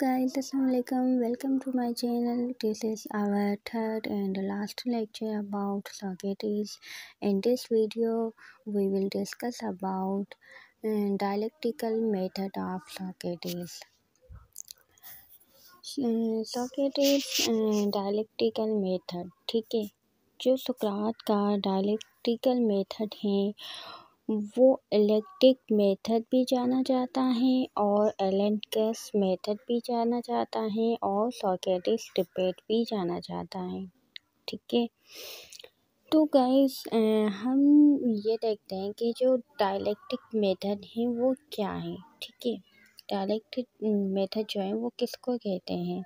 Guys अस्सलाम welcome to my channel this is our third and last lecture about Socrates in this video we will discuss about dialectical method of Socrates Socrates dialectical method ठीक है जो सुकरात का dialectical method है वो electric method भी जाना जाता है और एलन मेथड भी जाना जाता है और सॉकेटिक डिपेट भी जाना जाता है ठीक है तो गाइस हम ये देखते हैं कि जो डायलेक्टिक मेथड है वो क्या है ठीक है डायलेक्टिक मेथड जो है वो किसको कहते हैं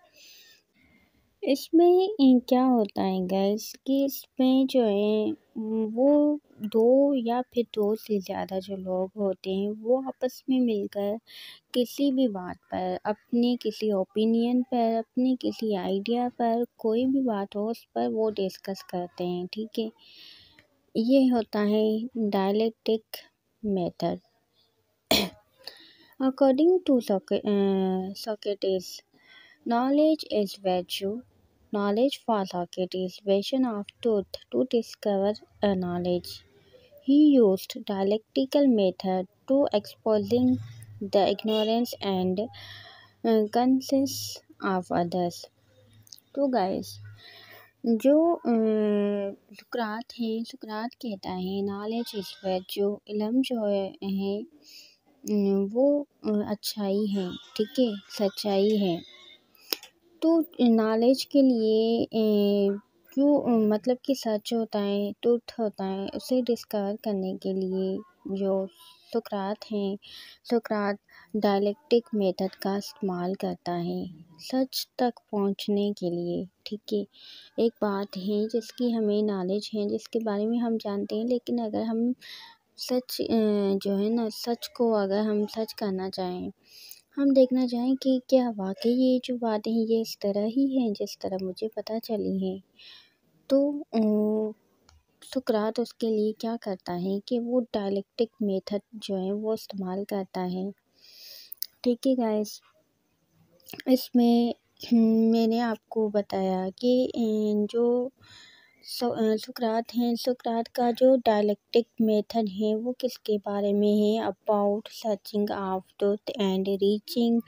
इसमें क्या होता है गैस कि इसमें जो है वो दो या फिर दो से ज़्यादा जो लोग होते हैं वो आपस में मिलकर किसी भी बात पर अपने किसी ओपिनियन पर अपने किसी आइडिया पर कोई भी बात हो उस पर वो डिस्कस करते हैं ठीक है ये होता है dialectic method According Socrates knowledge is value Knowledge for Lockett is vision of truth to discover a knowledge. He used dialectical method to exposing the ignorance and uh, conscience of others. तो guys, जो सुकरात है सुकरात कहता है knowledge इस पर जो इलम जो है वो अच्छाई है ठीक है सच्चाई है तो नॉलेज के लिए क्यों मतलब कि सच होता है ट्रुथ होता है उसे डिस्कवर करने के लिए जो सुकरात हैं सुकरात डायलेक्टिक मेथड का इस्तेमाल करता है सच तक पहुंचने के लिए ठीक है एक बात है जिसकी हमें नॉलेज है जिसके बारे में हम जानते हैं लेकिन अगर हम सच जो है ना सच को अगर हम सच करना चाहें हम देखना चाहें कि क्या वाकई ये जो बातें हैं ये इस तरह ही हैं जिस तरह मुझे पता चली हैं तो सुकरात उसके लिए क्या करता है कि वो डायलेक्टिक मेथड जो है वो इस्तेमाल करता है ठीक है गाइस इसमें हम्म, मैंने आपको बताया कि जो सुकरात हैं सुकरात का जो डायलेक्टिक मेथड है वो किसके बारे में है about searching of truth and reaching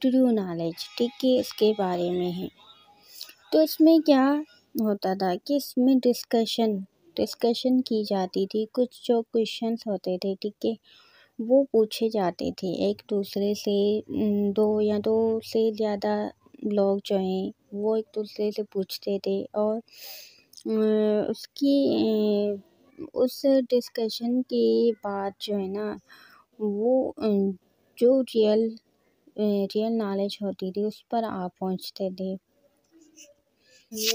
true knowledge ठीक है इसके बारे में है तो इसमें क्या होता था कि इसमें डिस्कशन डिस्कशन की जाती थी कुछ जो क्वेश्चन होते थे ठीक है वो पूछे जाते थे एक दूसरे से दो या दो से ज़्यादा लोग जो हैं वो एक दूसरे से पूछते थे और उसकी उस डिस्कशन के बाद जो है ना वो जो रियल रियल नॉलेज होती थी उस पर आप पहुंचते थे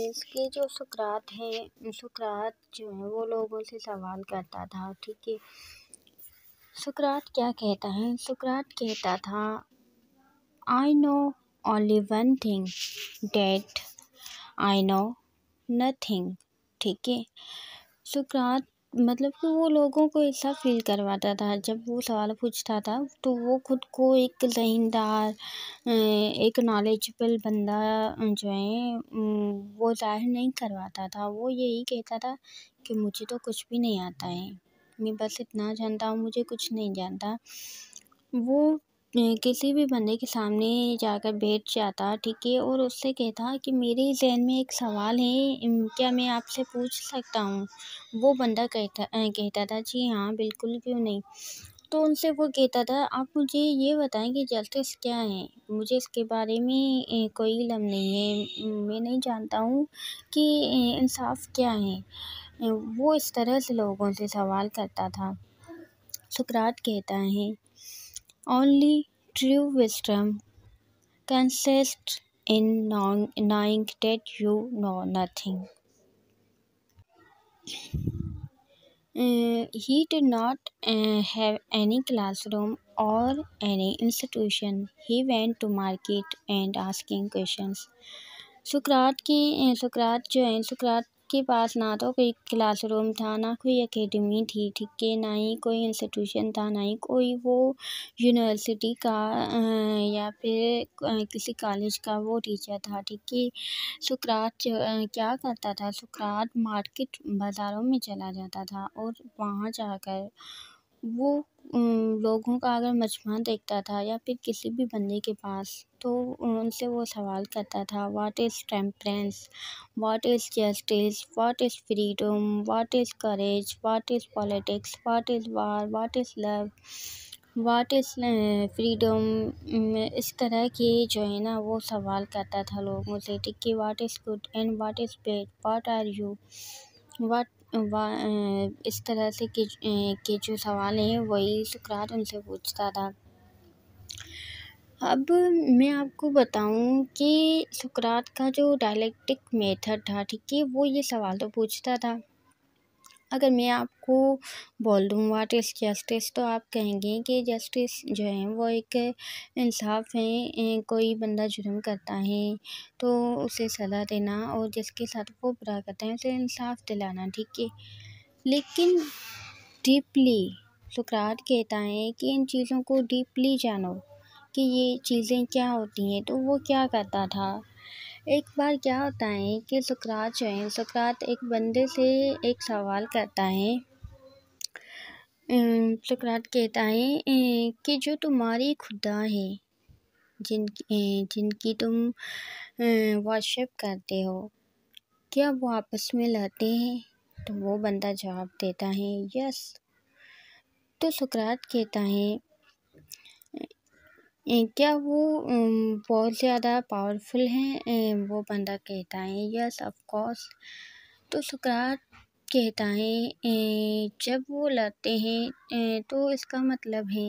इसके जो सुकरात है सुकरात जो है वो लोगों से सवाल करता था ठीक है सुकरात क्या कहता है सुकरात कहता था I know only one thing that I know nothing ठीक है सुकरात मतलब कि वो लोगों को ऐसा फील करवाता था जब वो सवाल पूछता था तो वो खुद को एक जहीनदार एक नॉलेजबल बंदा जो है वो जाहिर नहीं करवाता था वो यही कहता था कि मुझे तो कुछ भी नहीं आता है मैं बस इतना जानता हूँ मुझे कुछ नहीं जानता वो किसी भी बंदे के सामने जाकर बैठ जाता ठीक है और उससे कहता कि मेरे ज़हन में एक सवाल है क्या मैं आपसे पूछ सकता हूँ वो बंदा कहता कहता था जी हाँ बिल्कुल क्यों नहीं तो उनसे वो कहता था आप मुझे ये बताएं कि जस्टिस क्या है मुझे इसके बारे में कोई इलम नहीं है मैं नहीं जानता हूँ कि इंसाफ क्या है वो इस तरह से लोगों से सवाल करता था सुकरात कहता है Only true wisdom consists in knowing that you know nothing. Uh, he did not uh, have any classroom or any institution. He went to market and asking questions. Socrates, uh, Socrates, Socrates. के पास ना तो कोई classroom था ना कोई academy थी ठीक है ना ही कोई इंस्टीट्यूशन था ना ही कोई वो यूनिवर्सिटी का अं, या फिर अं, किसी कॉलेज का वो टीचर था ठीक है सुकरात अं, क्या करता था सुकरात मार्केट बाज़ारों में चला जाता था और वहाँ जाकर वो लोगों का अगर मजमा देखता था या फिर किसी भी बंदे के पास तो उनसे वो सवाल करता था what is temperance what is justice what is freedom what is courage what is politics what is war what is love what is freedom इस तरह के जो है ना वो सवाल करता था लोगों से ठीक कि what is good and what is bad what are you what इस तरह से के के जो सवाल हैं वही सुकरात उनसे पूछता था अब मैं आपको बताऊं कि सुकरात का जो डायलेक्टिक मेथड था ठीक है वो ये सवाल तो पूछता था अगर मैं आपको बोल दूँ वाट इस जस्टिस तो आप कहेंगे कि जस्टिस जो है वो एक इंसाफ़ है कोई बंदा जुर्म करता है तो उसे सज़ा देना और जिसके साथ वो बुरा करता है उसे इंसाफ़ दिलाना ठीक है लेकिन डीपली सुकरात कहता है कि इन चीज़ों को डीपली जानो कि ये चीज़ें क्या होती हैं तो वो क्या करता था एक बार क्या होता है कि सुकरात जो है सुकरात एक बंदे से एक सवाल करता है सुकरात कहता है कि जो तुम्हारी खुदा है जिनकी जिनकी तुम वर्शिप करते हो क्या वो आपस में लड़ते हैं तो वो बंदा जवाब देता है यस तो सुकरात कहता है क्या वो बहुत ज़्यादा पावरफुल हैं वो बंदा कहता है यस ऑफ कोर्स तो सुकरात कहता है जब वो लड़ते हैं तो इसका मतलब है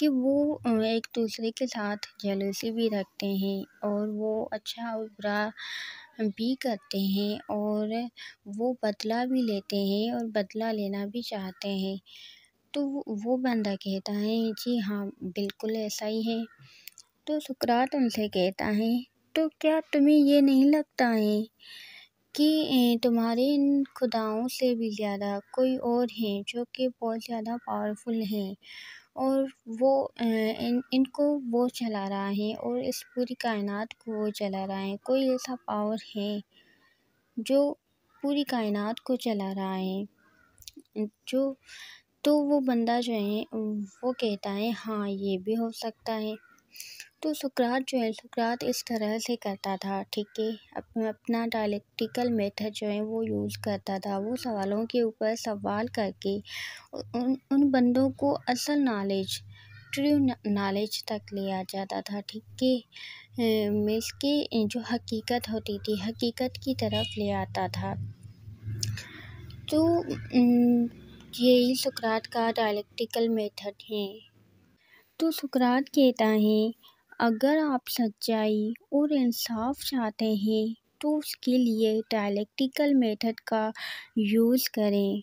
कि वो एक दूसरे के साथ जलूसी भी रखते हैं और वो अच्छा और बुरा भी करते हैं और वो बदला भी लेते हैं और बदला लेना भी चाहते हैं तो वो बंदा कहता है जी हाँ बिल्कुल ऐसा ही है तो सुकरात उनसे कहता है तो क्या तुम्हें ये नहीं लगता है कि तुम्हारे इन खुदाओं से भी ज़्यादा कोई और हैं जो कि बहुत ज़्यादा पावरफुल हैं और वो इन इनको वो चला रहा है और इस पूरी कायनात को वो चला रहा है कोई ऐसा पावर है जो पूरी कायनात को चला रहा है जो तो वो बंदा जो है वो कहता है हाँ ये भी हो सकता है तो सुकरात जो है सुकरात इस तरह से करता था ठीक है अपना डायलेक्टिकल मेथड जो है वो यूज़ करता था वो सवालों के ऊपर सवाल करके उन उन बंदों को असल नॉलेज ट्रू नॉलेज तक लिया जाता था ठीक है मीन्स के जो हकीकत होती थी हकीकत की तरफ ले आता था तो न, यही सुकरात का डायलेक्टिकल मेथड है तो सुकरात कहता है अगर आप सच्चाई और इंसाफ चाहते हैं तो उसके लिए डायलेक्टिकल मेथड का यूज़ करें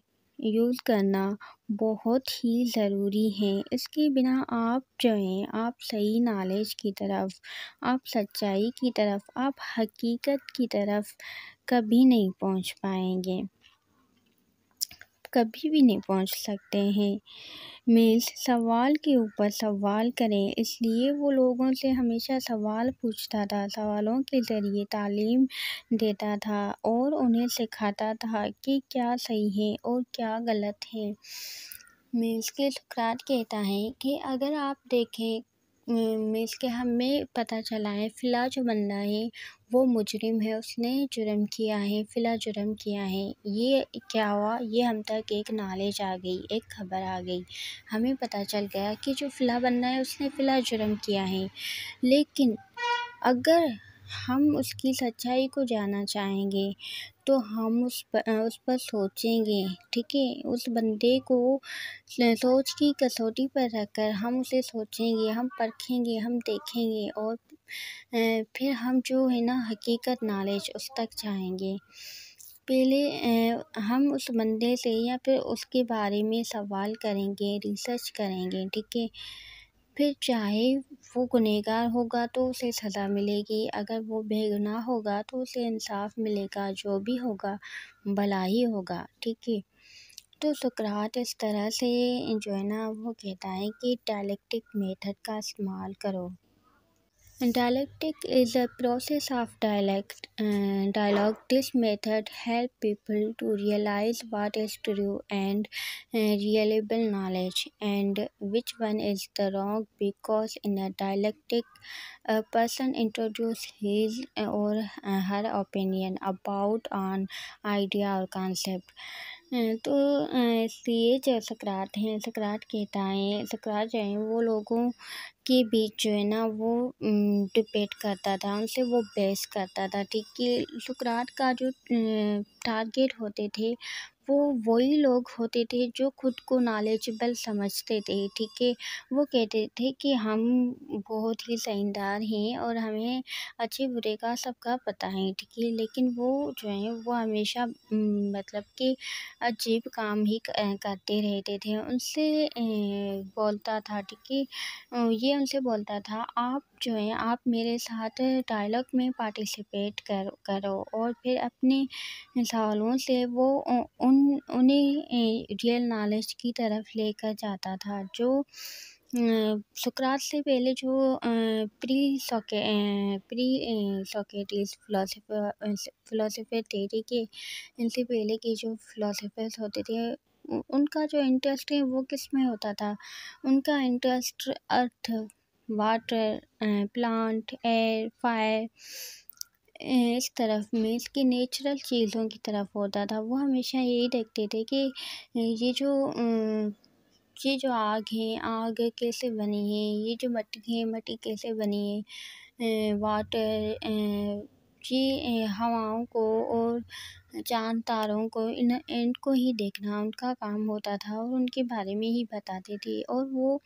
यूज़ करना बहुत ही ज़रूरी है इसके बिना आप जो हैं आप सही नॉलेज की तरफ आप सच्चाई की तरफ आप हकीकत की तरफ कभी नहीं पहुंच पाएंगे कभी भी नहीं पहुंच सकते हैं मेल्स सवाल के ऊपर सवाल करें इसलिए वो लोगों से हमेशा सवाल पूछता था सवालों के ज़रिए तालीम देता था और उन्हें सिखाता था कि क्या सही है और क्या गलत है मेल्स के सुकरात कहता है कि अगर आप देखें के हमें पता चला है फिला जो बंदा है वो मुजरिम है उसने जुर्म किया है फिला जुर्म किया है ये क्या हुआ ये हम तक एक नॉलेज आ गई एक खबर आ गई हमें पता चल गया कि जो फिला बंदा है उसने फिला जुर्म किया है लेकिन अगर हम उसकी सच्चाई को जाना चाहेंगे तो हम उस पर उस पर सोचेंगे ठीक है उस बंदे को सोच की कसौटी पर रखकर हम उसे सोचेंगे हम परखेंगे हम देखेंगे और फिर हम जो है ना हकीकत नॉलेज उस तक जाएंगे पहले हम उस बंदे से या फिर उसके बारे में सवाल करेंगे रिसर्च करेंगे ठीक है फिर चाहे वो गुनहगार होगा तो उसे सज़ा मिलेगी अगर वो बेगुनाह होगा तो उसे इंसाफ़ मिलेगा जो भी होगा भला ही होगा ठीक है तो सुकरात इस तरह से जो है ना वो कहता है कि डायलेक्टिक मेथड का इस्तेमाल करो Dialectic is a process of dialect and dialogue. This method helps people to realize what is true and uh, reliable knowledge and which one is the wrong because in a dialectic a person introduces his or her opinion about an idea or concept. तो इसलिए जो सकरात हैं सकरात कहता है सकरात जो है वो लोगों के बीच जो है ना वो डिबेट करता था उनसे वो बहस करता था ठीक कि सुकरात का जो टारगेट होते थे वो वही लोग होते थे जो खुद को नॉलेजबल समझते थे ठीक है वो कहते थे कि हम बहुत ही सहिनदार हैं और हमें अच्छे बुरे का सबका पता है ठीक है लेकिन वो जो हैं वो हमेशा मतलब कि अजीब काम ही करते रहते थे उनसे बोलता था ठीक है ये उनसे बोलता था आप जो हैं आप मेरे साथ डायलॉग में पार्टिसिपेट कर करो और फिर अपने सवालों से वो उन उन्हें रियल नॉलेज की तरफ लेकर जाता था जो सुकरात से पहले जो प्री सोके pre Socratics philosopher philosopher theory के इनसे पहले के जो फिलोसफर्स होते थे उनका जो इंटरेस्ट है वो किस में होता था उनका interest earth water plant air fire इस तरफ में इसकी नेचुरल चीज़ों की तरफ होता था वो हमेशा यही देखते थे कि ये जो ये जो आग है आग कैसे बनी है ये जो मट्टी है मट्टी कैसे बनी है वाटर ये हवाओं को और चाँद तारों को इन एंड को ही देखना उनका काम होता था और उनके बारे में ही बताते थे और वो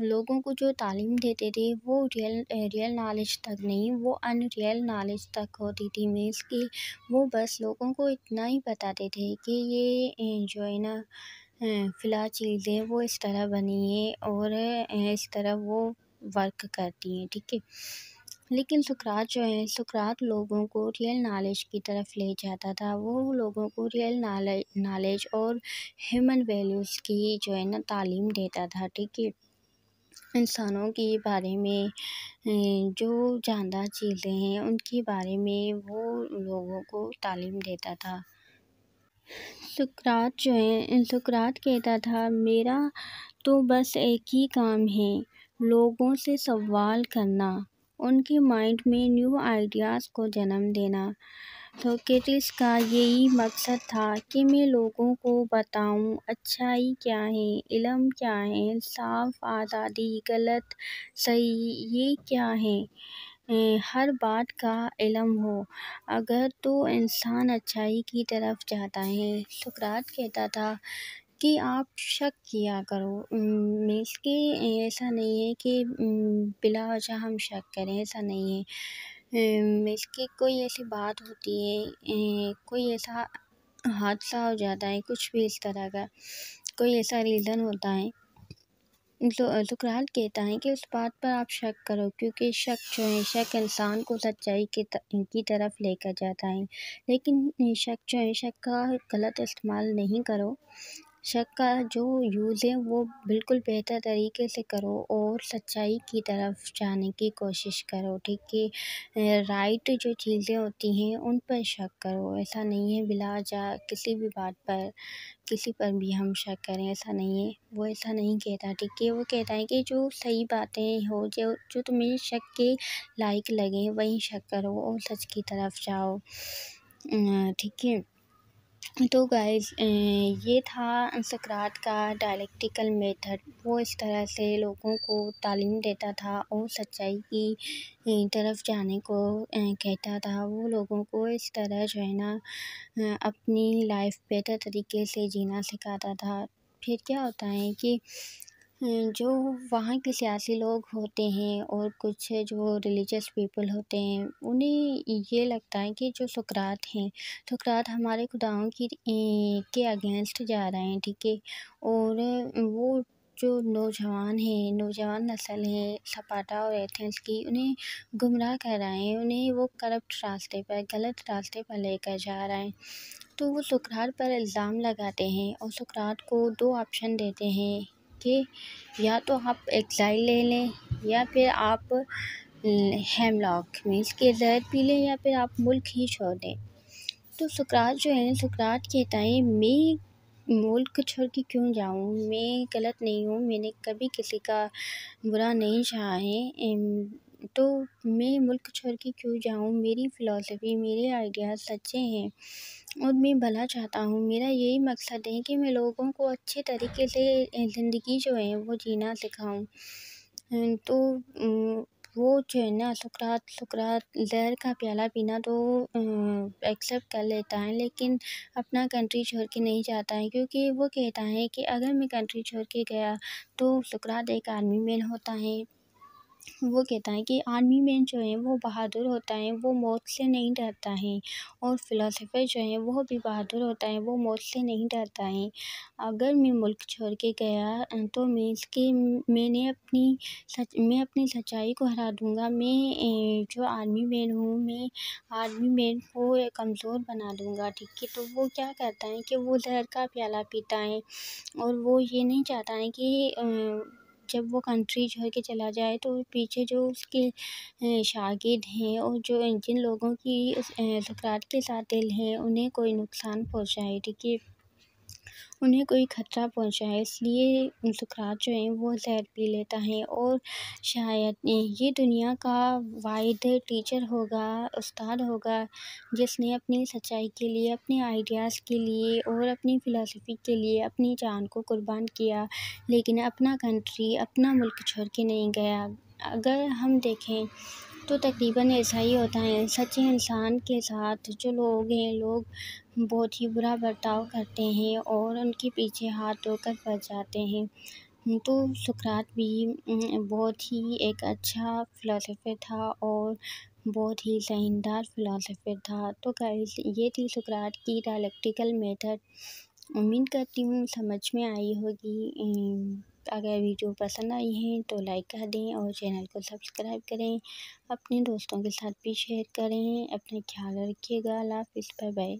लोगों को जो तालीम देते थे वो रियल रियल नॉलेज तक नहीं वो अनरियल नॉलेज तक होती थी मीन्स कि वो बस लोगों को इतना ही बताते थे कि ये जो है ना फ़िलहाल चीज़ें वो इस तरह बनी है और इस तरह वो वर्क करती हैं ठीक है लेकिन सुकरात जो है सुकरात लोगों को रियल नॉलेज की तरफ ले जाता था वो लोगों को रियल नॉलेज नॉलेज और ह्यूमन वैल्यूज़ की जो है ना तालीम देता था ठीक है इंसानों के बारे में जो जानदार चीज़ें हैं उनके बारे में वो लोगों को तालीम देता था सुकरात जो है सुकरात कहता था मेरा तो बस एक ही काम है लोगों से सवाल करना उनके माइंड में न्यू आइडियाज़ को जन्म देना तो सोक्रेटिस का यही मकसद था कि मैं लोगों को बताऊं अच्छाई क्या है इलम क्या है साफ आज़ादी गलत सही ये क्या है हर बात का इलम हो अगर तो इंसान अच्छाई की तरफ जाता है सुकरात तो कहता था कि आप शक किया करो मीन्स कि ऐसा नहीं है कि बिला वजह हम शक करें ऐसा नहीं है मीन्स कि कोई ऐसी बात होती है कोई ऐसा हादसा हो जाता है कुछ भी इस तरह का कोई ऐसा रीज़न होता है तो जुकराल तो कहता है कि उस बात पर आप शक करो क्योंकि शक जो है शक इंसान को सच्चाई के की तरफ लेकर जाता है लेकिन शक जो है शक का गलत इस्तेमाल नहीं करो शक का जो यूज़ है वो बिल्कुल बेहतर तरीके से करो और सच्चाई की तरफ जाने की कोशिश करो ठीक है राइट जो चीज़ें होती हैं उन पर शक करो ऐसा नहीं है बिला जा किसी भी बात पर किसी पर भी हम शक करें ऐसा नहीं है वो ऐसा नहीं कहता ठीक है वो कहता है कि जो सही बातें हो जो जो तुम्हें शक के लायक लगें वहीं शक करो और सच की तरफ जाओ ठीक है तो गाइज ये था सकरात का डायलेक्टिकल मेथड वो इस तरह से लोगों को तालीम देता था और सच्चाई की तरफ जाने को कहता था वो लोगों को इस तरह जो है ना अपनी लाइफ बेहतर तरीके से जीना सिखाता था फिर क्या होता है कि जो वहाँ के सियासी लोग होते हैं और कुछ जो रिलीजियस पीपल होते हैं उन्हें ये लगता है कि जो सुक़रात हैं सुक़रात हमारे खुदाओं की के अगेंस्ट जा रहे हैं ठीक है और वो जो नौजवान हैं नौजवान नस्ल हैं सपाटा और एथेंस की उन्हें गुमराह कर रहे हैं उन्हें वो करप्ट रास्ते पर गलत रास्ते पर लेकर जा रहे हैं तो वो सुकरात पर इल्ज़ाम लगाते हैं और सुकरात को दो ऑप्शन देते हैं कि या तो आप एक्साइल ले लें या फिर आप हेमलॉक मीन्स के ज़हर पी लें या फिर आप मुल्क ही छोड़ दें तो सुकरात जो है सुकरात कहता है मैं मुल्क छोड़ के क्यों जाऊँ मैं गलत नहीं हूँ मैंने कभी किसी का बुरा नहीं चाहा है तो मैं मुल्क छोड़ के क्यों जाऊँ मेरी फ़िलासफ़ी मेरे आइडियाज़ सच्चे हैं और मैं भला चाहता हूँ मेरा यही मक़सद है कि मैं लोगों को अच्छे तरीक़े से ज़िंदगी जो है वो जीना सिखाऊँ तो वो जो है ना सुकरात सुकरात ज़हर का प्याला पीना तो एक्सेप्ट कर लेता है लेकिन अपना कंट्री छोड़ के नहीं जाता है क्योंकि वो कहता है कि अगर मैं कंट्री छोड़ के गया तो सुकरात एक आर्मी मैन होता है वो कहता है कि आर्मी मैन जो है वो बहादुर होता है वो मौत से नहीं डरता है और फिलासफ़र जो है वह भी बहादुर होता है वो मौत से नहीं डरता है अगर मैं मुल्क छोड़ के गया तो मैं इसके मैंने अपनी सच मैं अपनी सच्चाई को हरा दूँगा मैं जो आर्मी मैन हूँ मैं आर्मी मैन को कमज़ोर बना दूँगा ठीक है तो वो क्या कहता है कि वो जहर का प्याला पीता है और वो ये नहीं चाहता है कि जब वो कंट्री छोड़ के चला जाए तो पीछे जो उसके शागिद हैं और जो जिन लोगों की तकरार के साथ दिल हैं उन्हें कोई नुकसान पहुँचाए ठीक है उन्हें कोई खतरा पहुँचा है इसलिए सुकरात जो है वो ज़हर पी लेता है और शायद ये दुनिया का वाइड टीचर होगा उस्ताद होगा जिसने अपनी सच्चाई के लिए अपने आइडियाज़ के लिए और अपनी फ़िलासफ़ी के लिए अपनी जान को कुर्बान किया लेकिन अपना कंट्री अपना मुल्क छोड़ के नहीं गया अगर हम देखें तो तकरीबन ऐसा ही होता है सच्चे इंसान के साथ जो लोग हैं लोग बहुत ही बुरा बर्ताव करते हैं और उनके पीछे हाथ धोकर बच जाते हैं तो सुकरात भी बहुत ही एक अच्छा फ़िलासफ़र था और बहुत ही ज़हींदार फ़िलासफ़र था तो गाइस ये थी सुकरात की डायलेक्टिकल मेथड उम्मीद करती हूँ समझ में आई होगी अगर वीडियो पसंद आई है तो लाइक कर दें और चैनल को सब्सक्राइब करें अपने दोस्तों के साथ भी शेयर करें अपना ख्याल रखिएगा अल्लाह हाफिज़ बाय बाय